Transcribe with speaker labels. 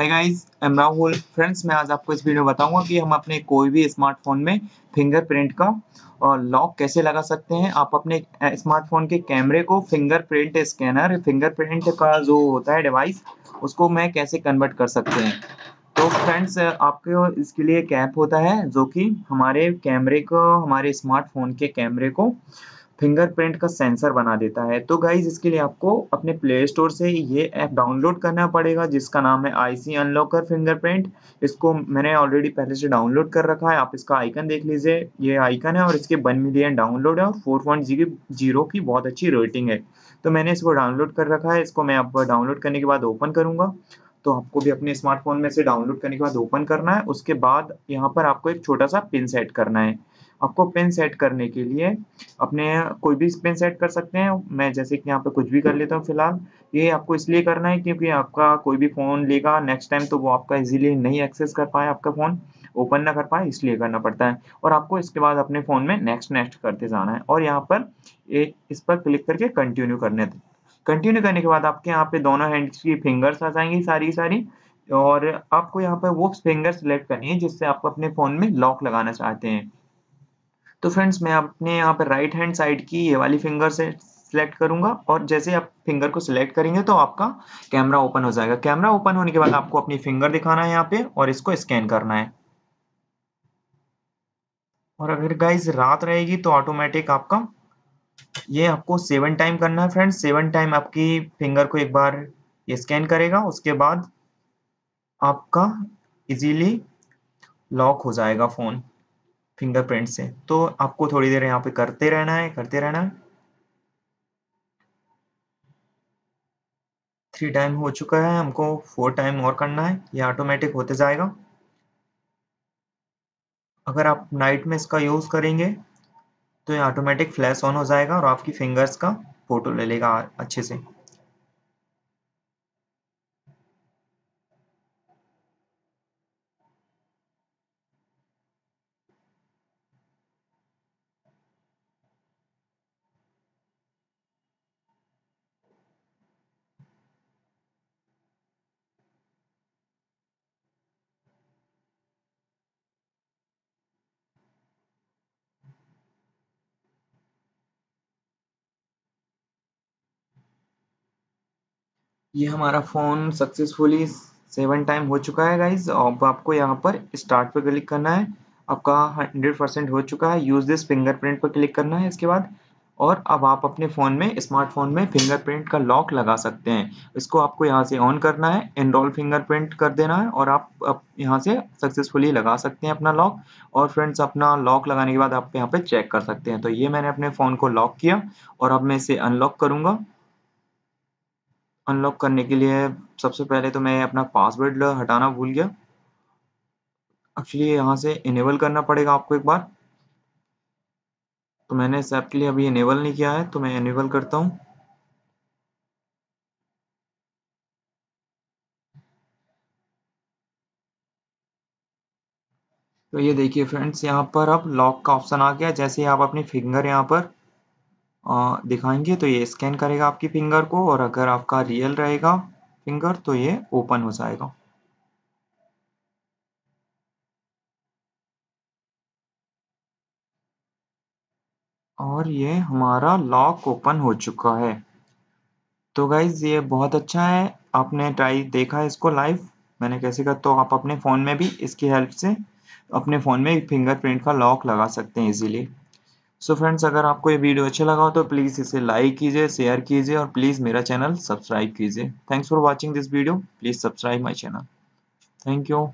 Speaker 1: hi guys I'm Rahul friends मैं आज आपको इस वीडियो में बताऊंगा कि हम अपने कोई भी स्मार्टफोन में फिंगरप्रिंट का और लॉक कैसे लगा सकते हैं आप अपने स्मार्टफोन के कैमरे को फिंगरप्रिंट स्कैनर फिंगरप्रिंट का जो होता है डिवाइस उसको मैं कैसे कन्वर्ट कर सकते हैं तो फ्रेंड्स आपके इसके लिए एक ऐप होता है जो कि हमारे कैमरे को हमारे स्मार्टफोन के कैमरे को फिंगरप्रिंट का सेंसर बना देता है तो गाइज इसके लिए आपको अपने प्ले स्टोर से ये ऐप डाउनलोड करना पड़ेगा जिसका नाम है आईसी अनलॉकर फिंगरप्रिंट इसको मैंने ऑलरेडी पहले से डाउनलोड कर रखा है आप इसका आइकन देख लीजिए ये आइकन है और इसके वन मिलियन डाउनलोड है और फोर पॉइंट जीरो की बहुत अच्छी रेटिंग है तो मैंने इसको डाउनलोड कर रखा है इसको मैं अब डाउनलोड करने के बाद ओपन करूंगा तो आपको भी अपने स्मार्टफोन में से डाउनलोड करने के बाद ओपन करना है उसके बाद यहाँ पर आपको एक छोटा सा पिन सेट करना है आपको पेन सेट करने के लिए अपने कोई भी पेन सेट कर सकते हैं मैं जैसे कि यहाँ पे कुछ भी कर लेता हूँ फिलहाल ये आपको इसलिए करना है क्योंकि आपका कोई भी फ़ोन लेगा नेक्स्ट टाइम तो वो आपका इजीली नहीं एक्सेस कर पाए आपका फ़ोन ओपन ना कर पाए इसलिए करना पड़ता है और आपको इसके बाद अपने फ़ोन में नेक्स्ट नेक्स्ट करते जाना है और यहाँ पर ए, इस पर क्लिक करके कंटिन्यू करने कंटिन्यू करने के बाद आपके यहाँ पे दोनों हैंड की फिंगर्स आ जाएंगी सारी सारी और आपको यहाँ पर वो फिंगर सेलेक्ट करनी है जिससे आप अपने फ़ोन में लॉक लगाना चाहते हैं तो फ्रेंड्स मैं अपने यहाँ पर राइट हैंड साइड की ये वाली फिंगर से सिलेक्ट करूंगा और जैसे आप फिंगर को सिलेक्ट करेंगे तो आपका कैमरा ओपन हो जाएगा कैमरा ओपन होने के बाद आपको अपनी फिंगर दिखाना है यहाँ पे और इसको स्कैन करना है और अगर गाइज रात रहेगी तो ऑटोमेटिक आपका ये आपको सेवन टाइम करना है फ्रेंड्स सेवन टाइम आपकी फिंगर को एक बार ये स्कैन करेगा उसके बाद आपका इजीली लॉक हो जाएगा फोन फिंगरप्रिंट से तो आपको थोड़ी देर यहाँ पे करते रहना है करते रहना है थ्री टाइम हो चुका है हमको फोर टाइम और करना है ये ऑटोमेटिक होते जाएगा अगर आप नाइट में इसका यूज़ करेंगे तो ये ऑटोमेटिक फ्लैश ऑन हो जाएगा और आपकी फिंगर्स का फोटो ले लेगा अच्छे से ये हमारा फ़ोन सक्सेसफुली सेवन टाइम हो चुका है गाइज अब आपको यहाँ पर स्टार्ट पर क्लिक करना है आपका हंड्रेड परसेंट हो चुका है यूज़ दिस फिंगरप्रिंट पर क्लिक करना है इसके बाद और अब आप अपने फ़ोन में स्मार्टफोन में फिंगरप्रिंट का लॉक लगा सकते हैं इसको आपको यहाँ से ऑन करना है एनरोल फिंगरप्रिंट कर देना है और आप, आप यहाँ से सक्सेसफुली लगा सकते हैं अपना लॉक और फ्रेंड्स अपना लॉक लगाने के बाद आप यहाँ पे चेक कर सकते हैं तो ये मैंने अपने फ़ोन को लॉक किया और अब मैं इसे अनलॉक करूँगा अनलॉक करने के लिए सबसे पहले तो मैं अपना पासवर्ड हटाना भूल गया एक्चुअली यहाँ से इनेबल करना पड़ेगा आपको एक बार तो मैंने इस ऐप के लिए अभी इनेबल नहीं किया है तो मैं इनेबल करता हूँ तो ये देखिए फ्रेंड्स यहाँ पर अब लॉक का ऑप्शन आ गया जैसे आप अपनी फिंगर यहाँ पर दिखाएंगे तो ये स्कैन करेगा आपकी फिंगर को और अगर आपका रियल रहेगा फिंगर तो ये ओपन हो जाएगा और ये हमारा लॉक ओपन हो चुका है तो गाइज ये बहुत अच्छा है आपने ट्राई देखा है इसको लाइव मैंने कैसे कहा तो आप अपने फ़ोन में भी इसकी हेल्प से अपने फ़ोन में फिंगरप्रिंट का लॉक लगा सकते हैं इजीली सो so फ्रेंड्स अगर आपको ये वीडियो अच्छा लगा हो तो प्लीज़ इसे लाइक कीजिए शेयर कीजिए और प्लीज़ मेरा चैनल सब्सक्राइब कीजिए thanks for watching this video please subscribe my channel thank you